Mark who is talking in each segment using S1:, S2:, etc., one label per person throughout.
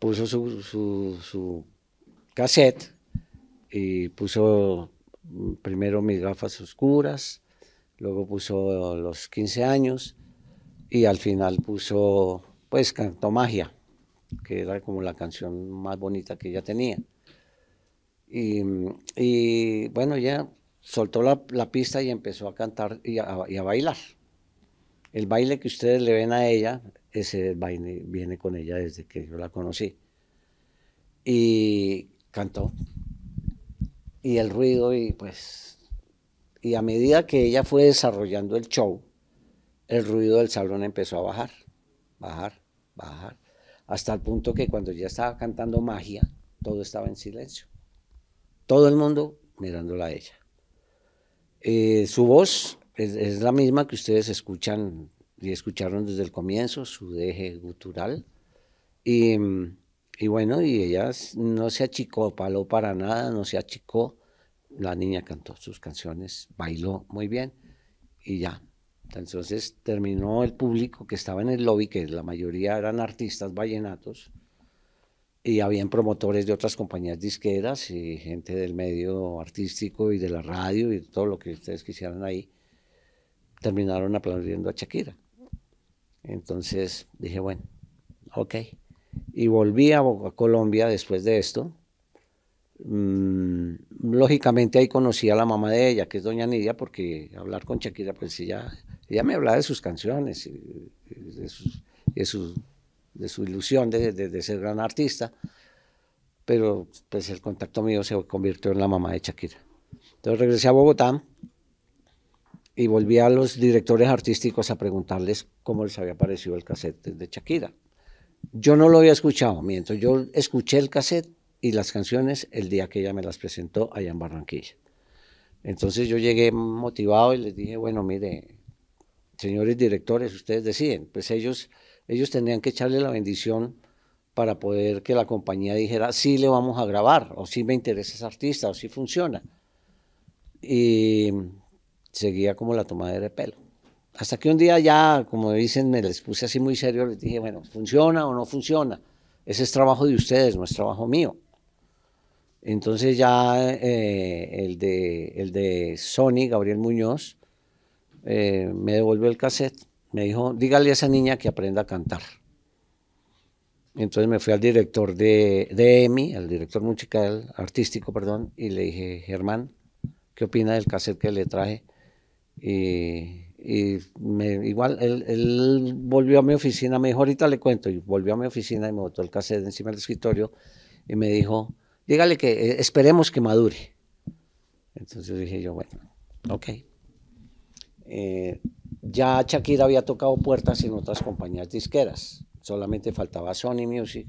S1: puso su, cassette y puso mm, primero mis gafas oscuras, luego puso los 15 años y al final puso pues Canto Magia, que era como la canción más bonita que ella tenía. Y, bueno, ya soltó la, pista y empezó a cantar y a bailar. El baile que ustedes le ven a ella ese baile viene con ella desde que yo la conocí. Y cantó. Y el ruido y pues... Y a medida que ella fue desarrollando el show, el ruido del salón empezó a bajar, bajar, bajar, hasta el punto que cuando ella estaba cantando magia, todo estaba en silencio. Todo el mundo mirándola a ella. Eh, su voz es, la misma que ustedes escuchan y escucharon desde el comienzo su deje gutural. Y, y bueno, y ella no se achicó, paló para nada, no se achicó. La niña cantó sus canciones, bailó muy bien y ya. Entonces terminó el público que estaba en el lobby, que la mayoría eran artistas vallenatos, y habían promotores de otras compañías disqueras y gente del medio artístico y de la radio y todo lo que ustedes quisieran ahí, terminaron aplaudiendo a Shakira. Entonces dije, bueno, ok. Y volví a, Colombia después de esto. Mm, lógicamente ahí conocí a la mamá de ella, que es doña Nidia, porque hablar con Shakira, pues ella, ella me hablaba de sus canciones, de, su, ilusión de, de, ser gran artista, pero pues el contacto mío se convirtió en la mamá de Shakira. Entonces regresé a Bogotá, y volví a los directores artísticos a preguntarles cómo les había parecido el cassette de Shakira. Yo no lo había escuchado, mientras yo escuché el cassette y las canciones el día que ella me las presentó allá en Barranquilla. Entonces yo llegué motivado y les dije, bueno, mire, señores directores, ustedes deciden. Pues ellos, ellos tenían que echarle la bendición para poder que la compañía dijera, sí le vamos a grabar, o sí me interesa ese artista, o sí funciona. Y seguía como la tomadera de pelo. Hasta que un día ya, como dicen, me les puse así muy serio, les dije, bueno, ¿funciona o no funciona? Ese es trabajo de ustedes, no es trabajo mío. Entonces ya eh, el, de, el de Sony, Gabriel Muñoz, eh, me devolvió el cassette. Me dijo, dígale a esa niña que aprenda a cantar. Entonces me fui al director de, de EMI, al director musical, artístico, perdón, y le dije, Germán, ¿qué opina del cassette que le traje? Eh, y igual, él, volvió a mi oficina, me ahorita le cuento, y volvió a mi oficina y me botó el cassette encima del escritorio y me dijo, dígale que eh, esperemos que madure. Entonces dije yo, bueno, ok. Eh, ya Shakira había tocado puertas en otras compañías disqueras, solamente faltaba Sony Music,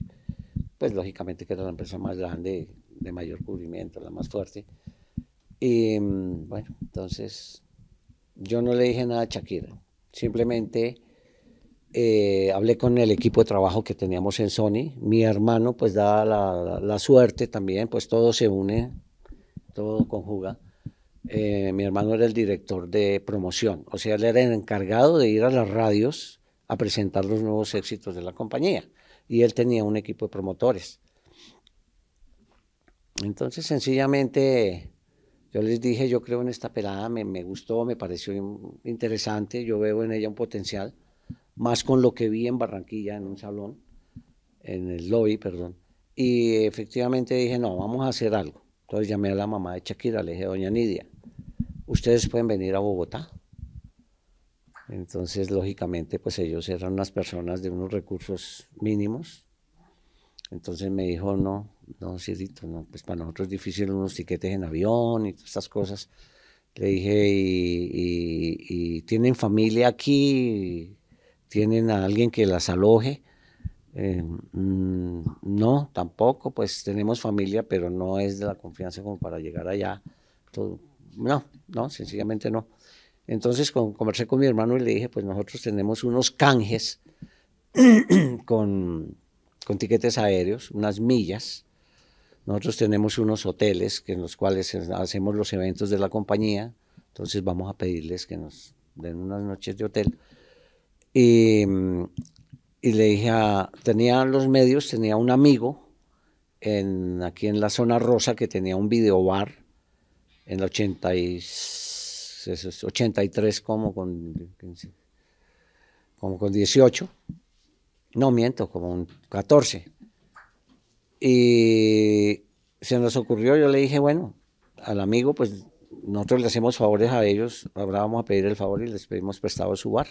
S1: pues lógicamente que era la empresa más grande, de mayor cubrimiento, la más fuerte. Y mm, bueno, entonces yo no le dije nada a Shakira, simplemente eh, hablé con el equipo de trabajo que teníamos en Sony. Mi hermano, pues da la, suerte también, pues todo se une, todo conjuga. Eh, mi hermano era el director de promoción, o sea, él era el encargado de ir a las radios a presentar los nuevos éxitos de la compañía. Y él tenía un equipo de promotores. Entonces, sencillamente, yo les dije, yo creo en esta pelada, me, gustó, me pareció interesante, yo veo en ella un potencial, más con lo que vi en Barranquilla, en un salón, en el lobby, perdón. Y efectivamente dije, no, vamos a hacer algo. Entonces llamé a la mamá de Shakira, le dije, doña Nidia, ustedes pueden venir a Bogotá. Entonces, lógicamente, pues ellos eran unas personas de unos recursos mínimos, entonces me dijo, no, no, cierto, no, pues para nosotros es difícil unos tiquetes en avión y todas estas cosas. Le dije, y, tienen familia aquí, tienen a alguien que las aloje. Em, mm, no, tampoco, pues tenemos familia, pero no es de la confianza como para llegar allá. no, no, sencillamente no. Entonces conversé con mi hermano y le dije, pues nosotros tenemos unos canjes con con tiquetes aéreos, unas millas. Nosotros tenemos unos hoteles en los cuales hacemos los eventos de la compañía, entonces vamos a pedirles que nos den unas noches de hotel. Y, le dije tenía los medios, tenía un amigo en, aquí en la zona rosa que tenía un videobar en el 83 como con, como con 18 no miento, como un 14. Y se nos ocurrió, yo le dije, bueno, al amigo, pues nosotros le hacemos favores a ellos, ahora vamos a pedir el favor y les pedimos prestado su bar.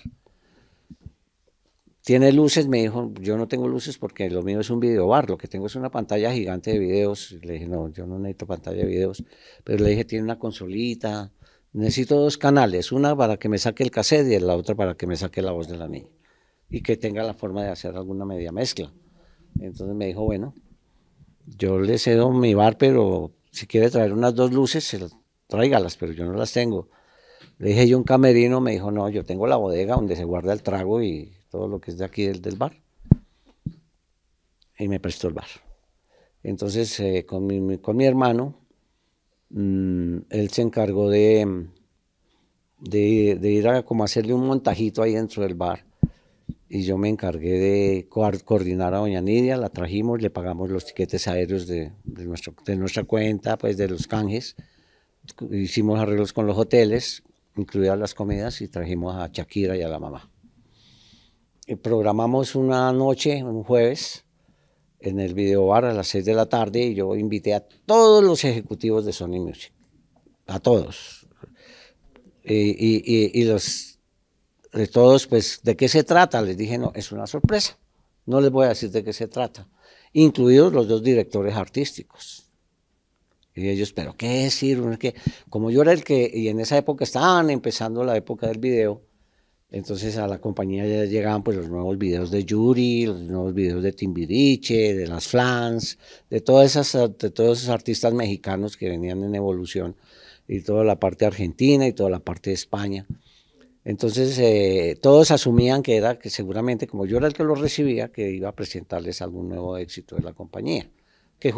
S1: Tiene luces, me dijo, yo no tengo luces porque lo mío es un videobar, lo que tengo es una pantalla gigante de videos. Le dije, no, yo no necesito pantalla de videos, pero le dije, tiene una consolita, necesito dos canales, una para que me saque el cassette y la otra para que me saque la voz de la niña y que tenga la forma de hacer alguna media mezcla. Entonces me dijo, bueno, yo le cedo mi bar, pero si quiere traer unas dos luces, tráigalas, pero yo no las tengo. Le dije yo un camerino, me dijo, no, yo tengo la bodega donde se guarda el trago y todo lo que es de aquí del, bar. Y me prestó el bar. Entonces, eh, con, mi, hermano, mm, él se encargó de, de, de ir a como hacerle un montajito ahí dentro del bar y yo me encargué de coordinar a doña Nidia, la trajimos, le pagamos los tiquetes aéreos de, de, nuestro, de nuestra cuenta, pues de los canjes, hicimos arreglos con los hoteles, incluidas las comidas, y trajimos a Shakira y a la mamá. Y eh, programamos una noche, un jueves, en el videobar a las 6 de la tarde, y yo invité a todos los ejecutivos de Sony Music, a todos. Eh, y, y los de todos, pues, ¿de qué se trata? Les dije, no, es una sorpresa. No les voy a decir de qué se trata. Incluidos los dos directores artísticos. Y ellos, ¿pero qué decir? que Como yo era el que, y en esa época estaban empezando la época del video, entonces a la compañía ya llegaban pues los nuevos videos de Yuri, los nuevos videos de Timbiriche, de las Flans, de, todas esas, de todos esos artistas mexicanos que venían en evolución, y toda la parte argentina y toda la parte de España. Entonces eh, todos asumían que era que seguramente, como yo era el que lo recibía, que iba a presentarles algún nuevo éxito de la compañía. Que,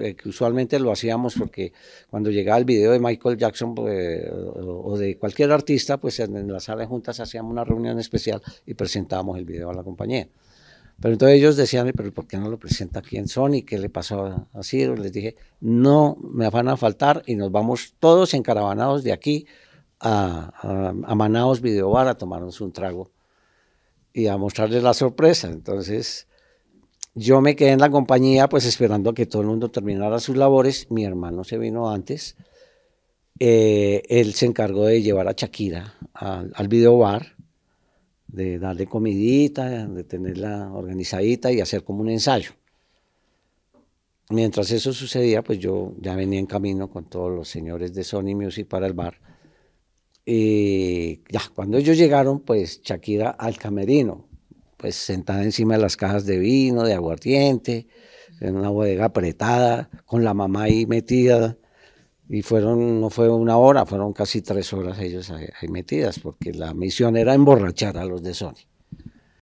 S1: eh, usualmente lo hacíamos porque cuando llegaba el video de Michael Jackson pues, o de cualquier artista, pues en la sala de juntas hacíamos una reunión especial y presentábamos el video a la compañía. Pero entonces ellos decían, pero ¿por qué no lo presenta aquí en Sony? ¿Qué le pasó a Ciro? Les dije, no, me van a faltar y nos vamos todos encaravanados de aquí a, a, a Manaos Videobar a tomarnos un trago y a mostrarles la sorpresa. Entonces, yo me quedé en la compañía, pues esperando a que todo el mundo terminara sus labores. Mi hermano se vino antes. Eh, él se encargó de llevar a Shakira al, al videobar, de darle comidita, de tenerla organizadita y hacer como un ensayo. Mientras eso sucedía, pues yo ya venía en camino con todos los señores de Sony Music para el bar y eh, ya, cuando ellos llegaron, pues Shakira al camerino, pues sentada encima de las cajas de vino, de aguardiente, en una bodega apretada, con la mamá ahí metida. Y fueron, no fue una hora, fueron casi tres horas ellos ahí, ahí metidas, porque la misión era emborrachar a los de Sony.